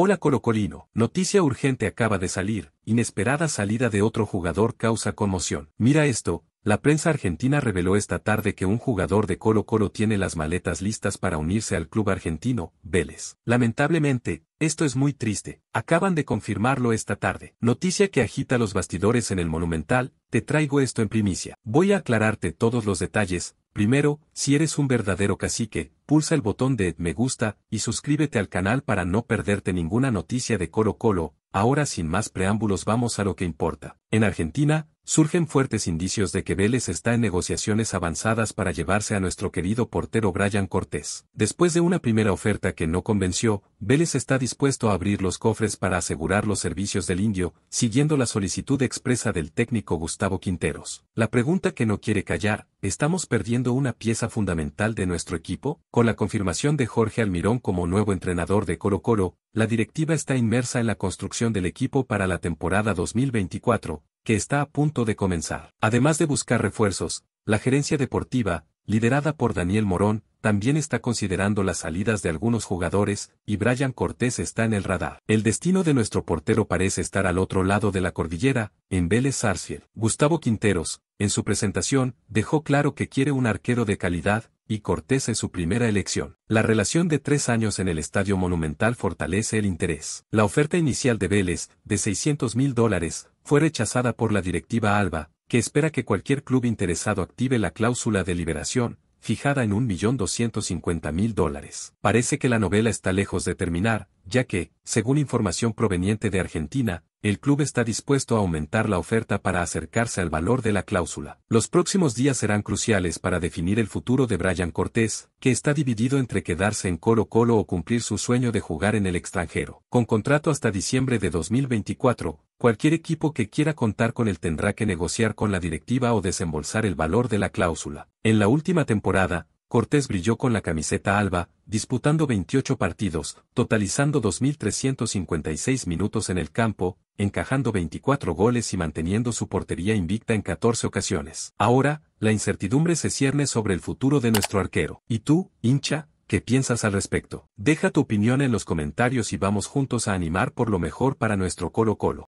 Hola Colo Colocolino, noticia urgente acaba de salir, inesperada salida de otro jugador causa conmoción. Mira esto, la prensa argentina reveló esta tarde que un jugador de Colo Colo tiene las maletas listas para unirse al club argentino, Vélez. Lamentablemente, esto es muy triste, acaban de confirmarlo esta tarde. Noticia que agita los bastidores en el Monumental, te traigo esto en primicia. Voy a aclararte todos los detalles, Primero, si eres un verdadero cacique, pulsa el botón de me gusta y suscríbete al canal para no perderte ninguna noticia de Coro Colo, ahora sin más preámbulos vamos a lo que importa. En Argentina, surgen fuertes indicios de que Vélez está en negociaciones avanzadas para llevarse a nuestro querido portero Brian Cortés. Después de una primera oferta que no convenció, Vélez está dispuesto a abrir los cofres para asegurar los servicios del indio, siguiendo la solicitud expresa del técnico Gustavo Quinteros. La pregunta que no quiere callar, ¿estamos perdiendo una pieza fundamental de nuestro equipo? Con la confirmación de Jorge Almirón como nuevo entrenador de Coro Coro, la directiva está inmersa en la construcción del equipo para la temporada 2024, que está a punto de comenzar. Además de buscar refuerzos, la gerencia deportiva, liderada por Daniel Morón, también está considerando las salidas de algunos jugadores, y Brian Cortés está en el radar. El destino de nuestro portero parece estar al otro lado de la cordillera, en Vélez Sarsfield. Gustavo Quinteros, en su presentación, dejó claro que quiere un arquero de calidad, y Cortés es su primera elección. La relación de tres años en el Estadio Monumental fortalece el interés. La oferta inicial de Vélez, de 600 mil dólares, fue rechazada por la directiva Alba, que espera que cualquier club interesado active la cláusula de liberación, fijada en 1.250.000 dólares. Parece que la novela está lejos de terminar, ya que, según información proveniente de Argentina, el club está dispuesto a aumentar la oferta para acercarse al valor de la cláusula. Los próximos días serán cruciales para definir el futuro de Brian Cortés, que está dividido entre quedarse en Colo Colo o cumplir su sueño de jugar en el extranjero. Con contrato hasta diciembre de 2024, cualquier equipo que quiera contar con él tendrá que negociar con la directiva o desembolsar el valor de la cláusula. En la última temporada, Cortés brilló con la camiseta alba, disputando 28 partidos, totalizando 2.356 minutos en el campo, encajando 24 goles y manteniendo su portería invicta en 14 ocasiones. Ahora, la incertidumbre se cierne sobre el futuro de nuestro arquero. ¿Y tú, hincha? ¿Qué piensas al respecto? Deja tu opinión en los comentarios y vamos juntos a animar por lo mejor para nuestro Colo Colo.